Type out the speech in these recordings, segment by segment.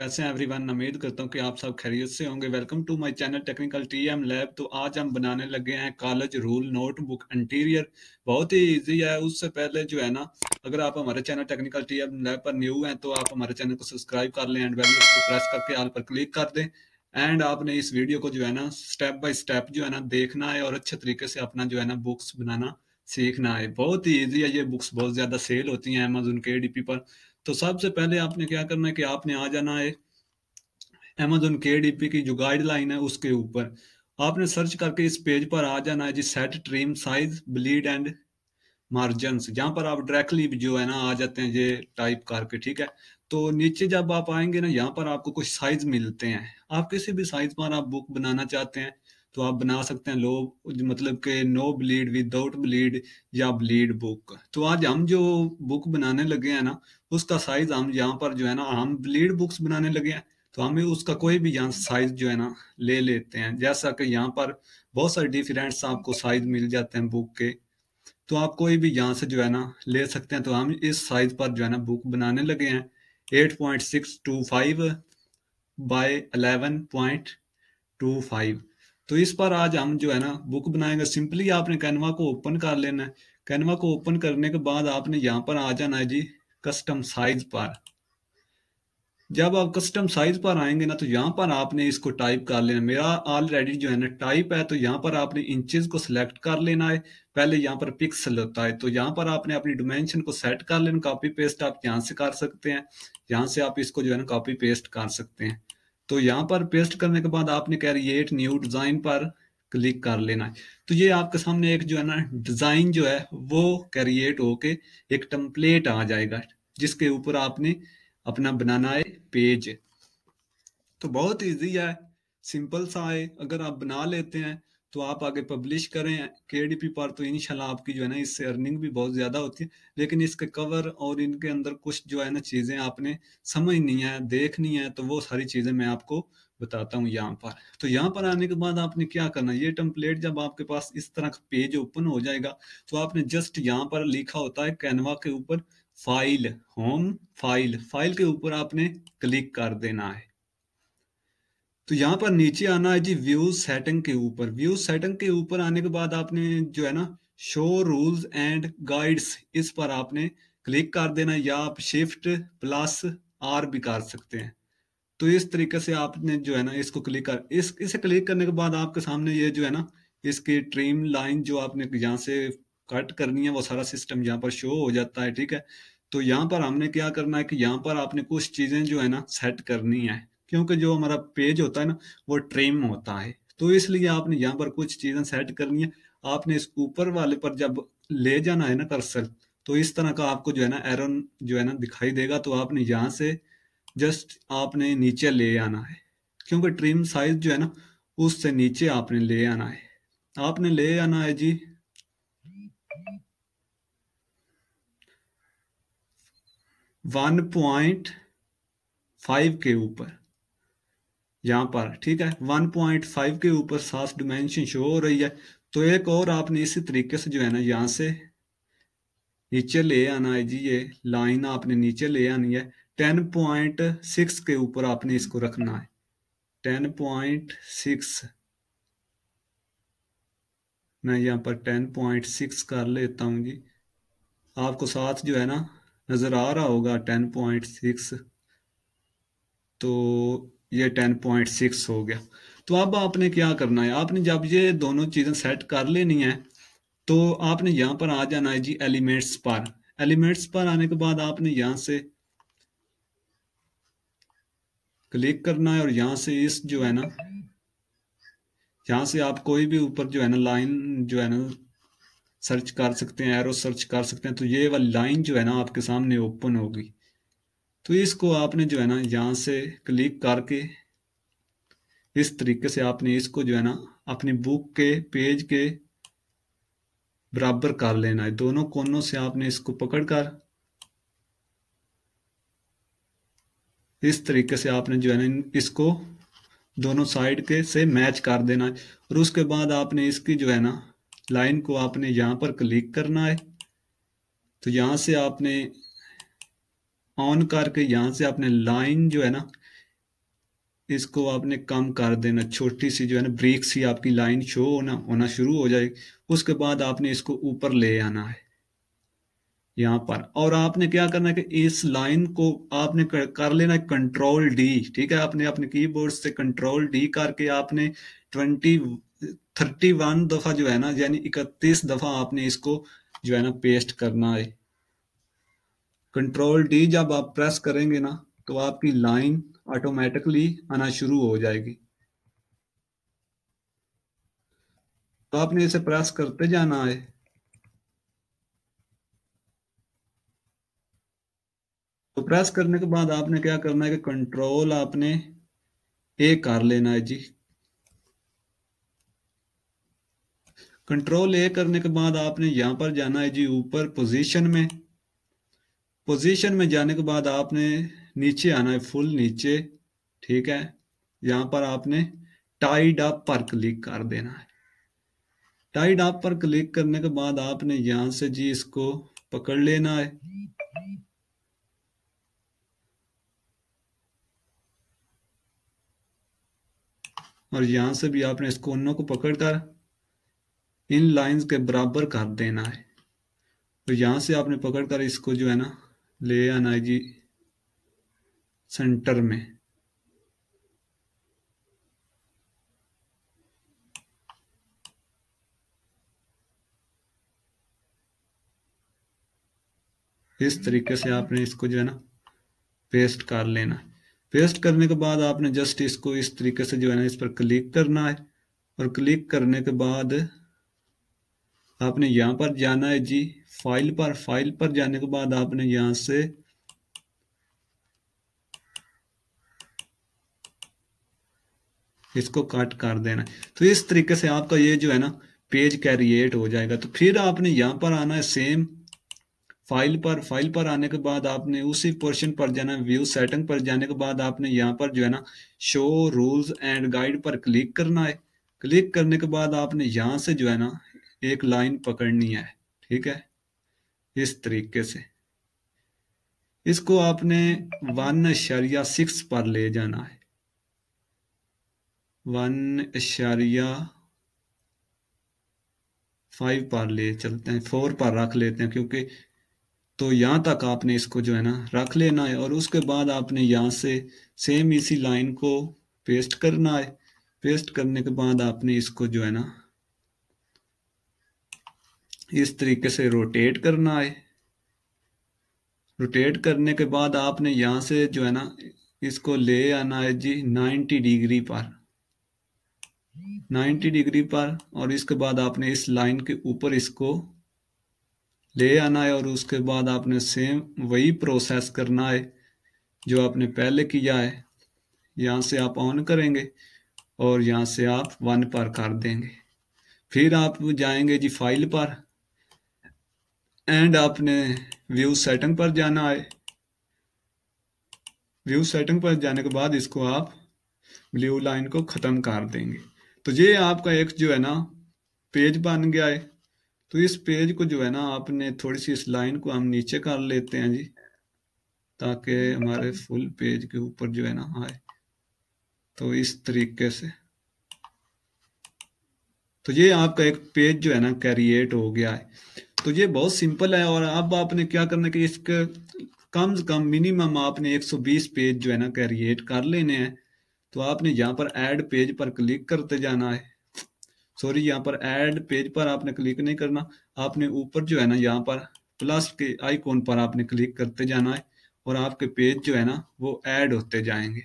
कैसे हैं एवरीवन उम्मीद करता हूँ कि आप सब खैरियत से होंगे welcome to my channel technical TM lab तो आज हम बनाने लगे हैं कॉलेज रूल नोटबुक इंटीरियर बहुत ही इजी है उससे पहले जो है ना अगर आप हमारे चैनल टेक्निकल टीएम लैब पर न्यू हैं तो आप हमारे चैनल को सब्सक्राइब कर लें एंड बेल को प्रेस करके आल पर क्लिक कर दें एंड आपने इस वीडियो को जो है ना स्टेप बाई स्टेप जो है ना देखना है और अच्छे तरीके से अपना जो है ना बुक्स बनाना सीखना है बहुत ही ईजी है ये बुक्स बहुत ज़्यादा सेल होती हैं अमेजोन के डी पर तो सबसे पहले आपने क्या करना है कि आपने आ जाना है अमेजोन के डी की जो गाइडलाइन है उसके ऊपर आपने सर्च करके इस पेज पर आ जाना है जी set trim size bleed and margin जहां पर आप डायरेक्टली जो है ना आ जाते हैं ये टाइप करके ठीक है तो नीचे जब आप आएंगे ना यहाँ पर आपको कुछ साइज मिलते हैं आप किसी भी साइज पर आप बुक बनाना चाहते हैं तो आप बना सकते हैं लो मतलब के नो ब्लीड विदाउट ब्लीड या ब्लीड बुक तो आज हम जो बुक बनाने लगे हैं ना उसका साइज हम यहाँ पर जो है ना हम ब्लीड बुक्स बनाने लगे हैं तो हमें उसका कोई भी यहाँ साइज जो है ना ले लेते हैं जैसा कि यहाँ पर बहुत सारे डिफरेंट्स आपको साइज मिल जाते हैं बुक के तो आप कोई भी यहाँ से जो है ना ले सकते हैं तो हम इस साइज पर जो है ना बुक बनाने लगे हैं eight point six two five by eleven point two five तो इस पर आज हम जो है ना बुक बनाएंगे सिंपली आपने कैनवा को ओपन कर लेना है कैनवा को ओपन करने के बाद आपने यहाँ पर आ जाना है जी कस्टम साइज पर जब आप कस्टम साइज पर आएंगे ना तो यहाँ पर आपने इसको टाइप कर लेना मेरा ऑलरेडी जो है ना टाइप है तो यहाँ पर आपने इंचेस को सिलेक्ट कर लेना है पहले यहाँ पर पिक्सल होता है तो यहाँ पर आपने अपनी डिमेंशन को सेट कर लेना कॉपी पेस्ट आप यहाँ से कर सकते हैं यहाँ से आप इसको जो है ना कॉपी पेस्ट कर सकते हैं तो यहाँ पर पेस्ट करने के बाद आपने कैरिएट न्यू डिज़ाइन पर क्लिक कर लेना है तो ये आपके सामने एक जो है ना डिज़ाइन जो है वो कैरिएट होके एक टम्पलेट आ जाएगा जिसके ऊपर आपने अपना बनाना है पेज तो बहुत ईजी है सिंपल सा है अगर आप बना लेते हैं तो आप आगे पब्लिश करें के पर तो इनशाला आपकी जो है ना इससे अर्निंग भी बहुत ज़्यादा होती है लेकिन इसके कवर और इनके अंदर कुछ जो है ना चीज़ें आपने समझ नहीं है देखनी है तो वो सारी चीज़ें मैं आपको बताता हूँ यहाँ पर तो यहाँ पर आने के बाद आपने क्या करना ये टम्पलेट जब आपके पास इस तरह का पेज ओपन हो जाएगा तो आपने जस्ट यहाँ पर लिखा होता है कैनवा के ऊपर फाइल होम फाइल फाइल के ऊपर आपने क्लिक कर देना है तो यहाँ पर नीचे आना है जी व्यू सेटिंग के ऊपर व्यू सेटिंग के ऊपर आने के बाद आपने जो है ना शो रूल्स एंड गाइड्स इस पर आपने क्लिक कर देना या आप शिफ्ट प्लस आर भी कर सकते हैं तो इस तरीके से आपने जो है ना इसको क्लिक कर इस इसे क्लिक करने के बाद आपके सामने ये जो है ना इसकी ट्रीम लाइन जो आपने यहाँ से कट करनी है वो सारा सिस्टम यहाँ पर शो हो जाता है ठीक है तो यहाँ पर हमने क्या करना है कि यहाँ पर आपने कुछ चीज़ें जो है ना सेट करनी है क्योंकि जो हमारा पेज होता है ना वो ट्रेम होता है तो इसलिए आपने यहाँ पर कुछ चीज़ें सेट करनी है आपने इस ऊपर वाले पर जब ले जाना है ना कर्सल तो इस तरह का आपको जो है ना एरन जो है ना दिखाई देगा तो आपने यहाँ से जस्ट आपने नीचे ले आना है क्योंकि ट्रिम साइज जो है ना उससे नीचे आपने ले आना है आपने ले आना है जी वन पॉइंट फाइव के ऊपर यहाँ पर ठीक है 1.5 के ऊपर साफ डिमेंशन शो हो रही है तो एक और आपने इसी तरीके से जो है ना यहाँ से नीचे ले आना है जी ये लाइन आपने नीचे ले आनी है 10.6 के ऊपर आपने इसको रखना है 10.6 मैं यहाँ पर 10.6 कर लेता हूँ जी आपको साथ जो है ना नज़र आ रहा होगा 10.6 तो ये टेन पॉइंट सिक्स हो गया तो अब आपने क्या करना है आपने जब ये दोनों चीज़ें सेट कर लेनी है तो आपने यहाँ पर आ जाना है जी एलिमेंट्स पर एलिमेंट्स पर आने के बाद आपने यहाँ से क्लिक करना है और यहाँ से इस जो है ना यहाँ से आप कोई भी ऊपर जो है ना लाइन जो है ना सर्च कर सकते हैं एरो सर्च कर सकते हैं तो ये वाली लाइन जो है ना आपके सामने ओपन होगी तो इसको आपने जो है ना यहाँ से क्लिक करके इस तरीके से आपने इसको जो है ना अपनी बुक के पेज के बराबर कर लेना है दोनों कोनों से आपने इसको कर इस तरीके से आपने जो है ना इसको दोनों साइड के से मैच कर देना है और उसके बाद आपने इसकी जो है ना लाइन को आपने यहाँ पर क्लिक करना है तो यहाँ से आपने ऑन करके यहाँ से आपने लाइन जो है ना इसको आपने कम कर देना छोटी सी जो है ना ब्रेक सी आपकी लाइन शो होना होना शुरू हो जाएगी उसके बाद आपने इसको ऊपर ले आना है यहाँ पर और आपने क्या करना है कि इस लाइन को आपने कर, कर लेना कंट्रोल डी ठीक है आपने अपने कीबोर्ड से कंट्रोल डी करके आपने ट्वेंटी थर्टी वन दफ़ा जो है ना यानी इकतीस दफ़ा आपने इसको जो है ना पेस्ट करना है कंट्रोल डी जब आप प्रेस करेंगे ना तो आपकी लाइन ऑटोमेटिकली आना शुरू हो जाएगी तो आपने इसे प्रेस करते जाना है तो प्रेस करने के बाद आपने क्या करना है कि कंट्रोल आपने ए कर लेना है जी कंट्रोल ए करने के बाद आपने यहां पर जाना है जी ऊपर पोजीशन में पोजीशन में जाने के बाद आपने नीचे आना है फुल नीचे ठीक है यहाँ पर आपने टाइड अप पर क्लिक कर देना है टाइड अप पर क्लिक करने के बाद आपने यहां से जी इसको पकड़ लेना है और यहां से भी आपने इस कोनों को पकड़कर इन लाइंस के बराबर कर देना है तो यहां से आपने पकड़कर इसको जो है ना ले आना जी सेंटर में इस तरीके से आपने इसको जो है ना पेस्ट कर लेना पेस्ट करने के बाद आपने जस्ट इसको इस तरीके से जो है ना इस पर क्लिक करना है और क्लिक करने के बाद आपने यहां पर जाना है जी फाइल पर फाइल पर जाने के बाद आपने यहां से इसको कट कर देना तो इस तरीके से आपका ये जो है ना पेज कैरिएट हो जाएगा तो फिर आपने यहाँ पर आना है सेम फाइल पर फाइल पर आने के बाद आपने उसी पोर्शन पर जाना व्यू सेटिंग पर जाने के बाद आपने यहाँ पर जो है ना शो रूल्स एंड गाइड पर क्लिक करना है क्लिक करने के बाद आपने यहाँ से जो है ना एक लाइन पकड़नी है ठीक है इस तरीके से इसको आपने वन अशारिया सिक्स पर ले जाना है वन अशारिया फाइव पर ले चलते हैं फोर पर रख लेते हैं क्योंकि तो यहां तक आपने इसको जो है ना रख लेना है और उसके बाद आपने यहां से सेम इसी लाइन को पेस्ट करना है पेस्ट करने के बाद आपने इसको जो है ना इस तरीके से रोटेट करना है रोटेट करने के बाद आपने यहाँ से जो है ना इसको ले आना है जी 90 डिग्री पर 90 डिग्री पर और इसके बाद आपने इस लाइन के ऊपर इसको ले आना है और उसके बाद आपने सेम वही प्रोसेस करना है जो आपने पहले किया है यहाँ से आप ऑन करेंगे और यहाँ से आप वन पर कर देंगे फिर आप जाएंगे जी फाइल पर एंड आपने व्यू सेटिंग पर जाना है व्यू सेटिंग पर जाने के बाद इसको आप ब्लू लाइन को ख़त्म कर देंगे तो ये आपका एक जो है ना पेज बन गया है तो इस पेज को जो है ना आपने थोड़ी सी इस लाइन को हम नीचे कर लेते हैं जी ताकि हमारे फुल पेज के ऊपर जो है ना आए तो इस तरीके से तो ये आपका एक पेज जो है ना क्रिएट हो गया है तो ये बहुत सिंपल है और अब आपने क्या करना कि इसके कम से कम मिनिमम आपने 120 पेज जो है ना क्रिएट कर लेने हैं तो आपने यहाँ पर ऐड पेज पर क्लिक करते जाना है सॉरी यहाँ पर ऐड पेज पर आपने क्लिक नहीं करना आपने ऊपर जो है ना यहाँ पर प्लस के आइकॉन पर आपने क्लिक करते जाना है और आपके पेज जो है ना वो ऐड होते जाएंगे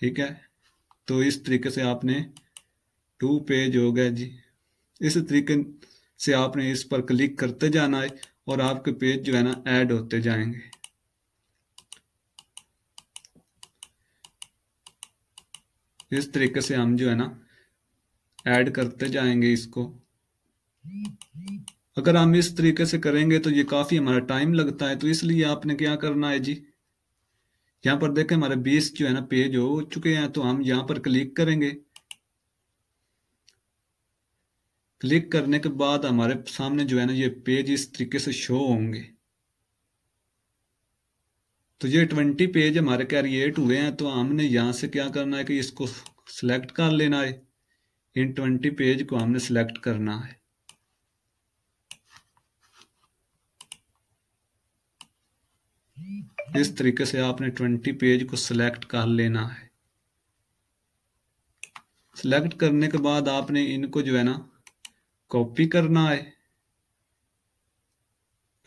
ठीक है तो इस तरीके से आपने टू पेज हो गया जी इस तरीके से आपने इस पर क्लिक करते जाना है और आपके पेज जो है ना ऐड होते जाएंगे इस तरीके से हम जो है ना ऐड करते जाएंगे इसको अगर हम इस तरीके से करेंगे तो ये काफ़ी हमारा टाइम लगता है तो इसलिए आपने क्या करना है जी यहाँ पर देखें हमारे 20 जो है ना पेज हो चुके हैं तो हम यहाँ पर क्लिक करेंगे क्लिक करने के बाद हमारे सामने जो है ना ये पेज इस तरीके से शो होंगे तो ये ट्वेंटी पेज हमारे क्रिएट हुए हैं तो हमने यहाँ से क्या करना है कि इसको सिलेक्ट कर लेना है इन ट्वेंटी पेज को हमने सिलेक्ट करना है इस तरीके से आपने ट्वेंटी पेज को सिलेक्ट कर लेना है सिलेक्ट करने के बाद आपने इनको जो है ना कॉपी करना है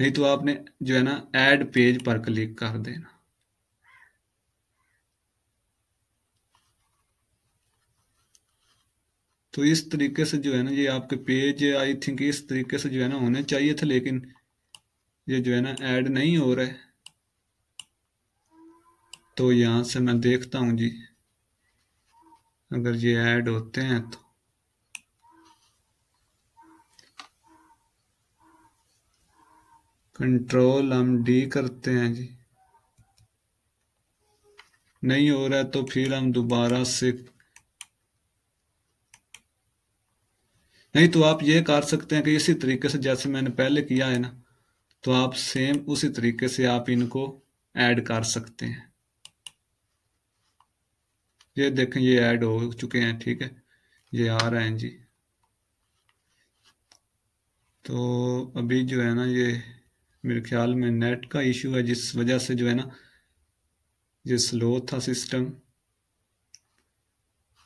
नहीं तो आपने जो है ना ऐड पेज पर क्लिक कर देना तो इस तरीके से जो है ना ये आपके पेज आई थिंक इस तरीके से जो है ना होने चाहिए थे लेकिन ये जो है ना ऐड नहीं हो रहा है तो यहां से मैं देखता हूं जी अगर ये ऐड होते हैं तो कंट्रोल हम डी करते हैं जी नहीं हो रहा तो फिर हम दोबारा से नहीं तो आप ये कर सकते हैं कि इसी तरीके से जैसे मैंने पहले किया है ना तो आप सेम उसी तरीके से आप इनको ऐड कर सकते हैं ये देखें ये ऐड हो चुके हैं ठीक है ये आ रहे हैं जी तो अभी जो है ना ये मेरे ख्याल में नेट का इशू है जिस वजह से जो है ना ये स्लो था सिस्टम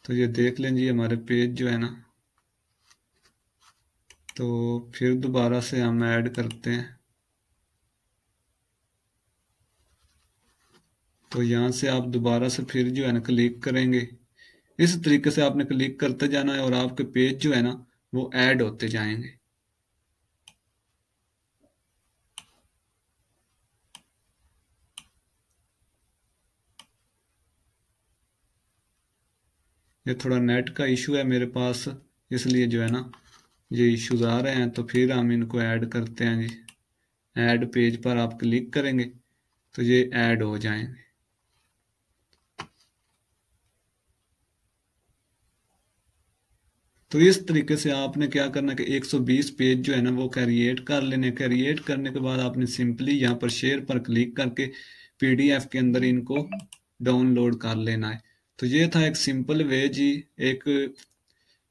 तो ये देख लें जी हमारे पेज जो है ना तो फिर दोबारा से हम ऐड करते हैं तो यहाँ से आप दोबारा से फिर जो है ना क्लिक करेंगे इस तरीके से आपने क्लिक करते जाना है और आपके पेज जो है ना वो ऐड होते जाएंगे ये थोड़ा नेट का इशू है मेरे पास इसलिए जो है ना ये इश्यूज आ रहे हैं तो फिर हम इनको ऐड करते हैं जी ऐड पेज पर आप क्लिक करेंगे तो ये ऐड हो जाएंगे तो इस तरीके से आपने क्या करना कि 120 पेज जो है ना वो क्रिएट कर लेने क्रिएट करने के बाद आपने सिंपली यहाँ पर शेयर पर क्लिक करके पीडीएफ के अंदर इनको डाउनलोड कर लेना है तो ये था एक सिंपल वे जी एक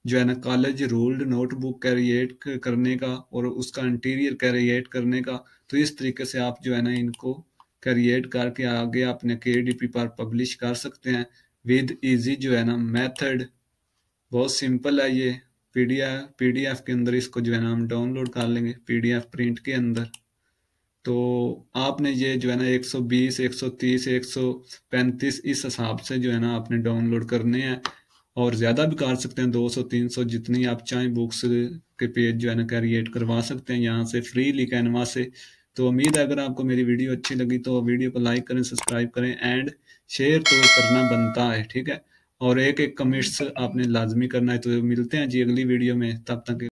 जो है ना कॉलेज रोल्ड नोटबुक क्रिएट करने का और उसका इंटीरियर क्रिएट करने का तो इस तरीके से आप जो है ना इनको क्रिएट करके आगे अपने के डी पी पर पब्लिश कर सकते हैं विद इजी जो है ना मेथड बहुत सिंपल है ये पीडीएफ पीडीएफ के अंदर इसको जो है ना हम डाउनलोड कर लेंगे पीडीएफ प्रिंट के अंदर तो आपने ये जो है ना 120, 130, 135 इस हिसाब से जो है ना आपने डाउनलोड करने हैं और ज़्यादा भी कर सकते हैं 200, 300 जितनी आप चाहें बुक्स के पेज जो है ना क्रिएट करवा सकते हैं यहाँ से फ्रीली कैनवा से तो उम्मीद है अगर आपको मेरी वीडियो अच्छी लगी तो वीडियो को लाइक करें सब्सक्राइब करें एंड शेयर तो करना बनता है ठीक है और एक एक कमेंट्स आपने लाजमी करना है तो मिलते हैं जी अगली वीडियो में तब तक